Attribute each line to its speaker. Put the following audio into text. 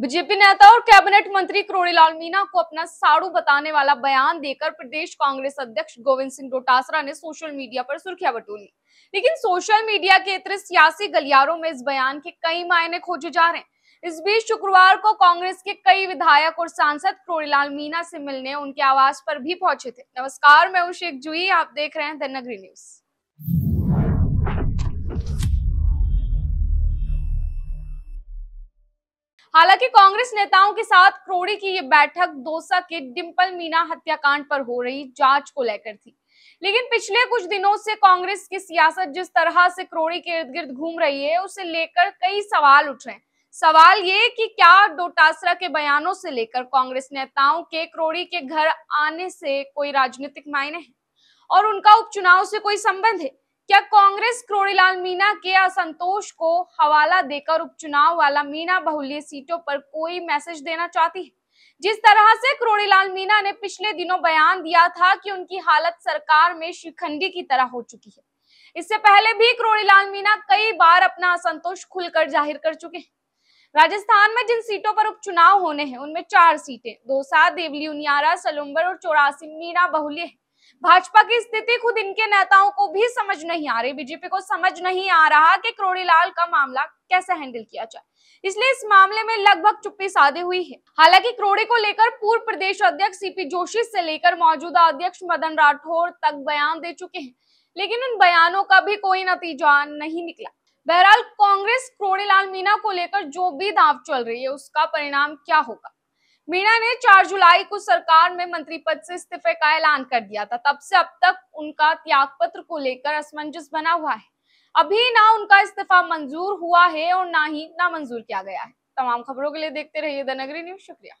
Speaker 1: BJP नेता और cabinet मंत्री करोड़ीलाल मीणा को अपना साड़ू बताने वाला बयान देकर प्रदेश कांग्रेस अध्यक्ष गोविंद सिंह डोटासरा ने सोशल मीडिया पर सुर्खियां बटोली लेकिन सोशल मीडिया के इतने सियासी गलियारों में इस बयान के कई मायने खोजे जा रहे हैं इस बीच शुक्रवार को कांग्रेस के कई विधायक और सांसद करोड़ीलाल मीणा से मिलने उनके आवास पर भी पहुंचे थे नमस्कार मैं हूं शेख जुई आप देख रहे हैं धनगरी न्यूज हालांकि कांग्रेस नेताओं के साथ क्रोड़ी की ये बैठक दोसा के डिम्पल मीना हत्याकांड पर हो रही जांच को लेकर थी लेकिन पिछले कुछ दिनों से कांग्रेस की सियासत जिस तरह से क्रोड़ी के इर्द गिर्द घूम रही है उसे लेकर कई सवाल उठ रहे हैं सवाल ये कि क्या डोटासरा के बयानों से लेकर कांग्रेस नेताओं के क्रोड़ी के घर आने से कोई राजनीतिक मायने हैं और उनका उपचुनाव से कोई संबंध है क्या कांग्रेस क्रोड़ीलाल मीना के असंतोष को हवाला देकर उपचुनाव वाला मीना बहुल्य सीटों पर कोई मैसेज देना चाहती है जिस तरह से क्रोड़ीलाल मीना ने पिछले दिनों बयान दिया था कि उनकी हालत सरकार में शिखंडी की तरह हो चुकी है इससे पहले भी क्रोड़ीलाल मीना कई बार अपना असंतोष खुलकर जाहिर कर चुके हैं राजस्थान में जिन सीटों पर उपचुनाव होने हैं उनमें चार सीटें दो सात देवली उनियारा सलुम्बर और चौरासी मीना बहुल्य है भाजपा की स्थिति खुद इनके नेताओं को भी समझ नहीं आ रही बीजेपी को समझ नहीं आ रहा कि लाल का मामला कैसे हैंडल किया जाए इसलिए इस मामले में लगभग चुप्पी साधी हुई है हालांकि क्रोड़ी को लेकर पूर्व प्रदेश अध्यक्ष सीपी जोशी से लेकर मौजूदा अध्यक्ष मदन राठौर तक बयान दे चुके हैं लेकिन उन बयानों का भी कोई नतीजा नहीं निकला बहरहाल कांग्रेस क्रोड़ीलाल मीना को लेकर जो भी दाव चल रही है उसका परिणाम क्या होगा मीणा ने 4 जुलाई को सरकार में मंत्री पद से इस्तीफे का ऐलान कर दिया था तब से अब तक उनका त्याग पत्र को लेकर असमंजस बना हुआ है अभी ना उनका इस्तीफा मंजूर हुआ है और ना ही ना मंजूर किया गया है तमाम खबरों के लिए देखते रहिए द नगरी न्यूज शुक्रिया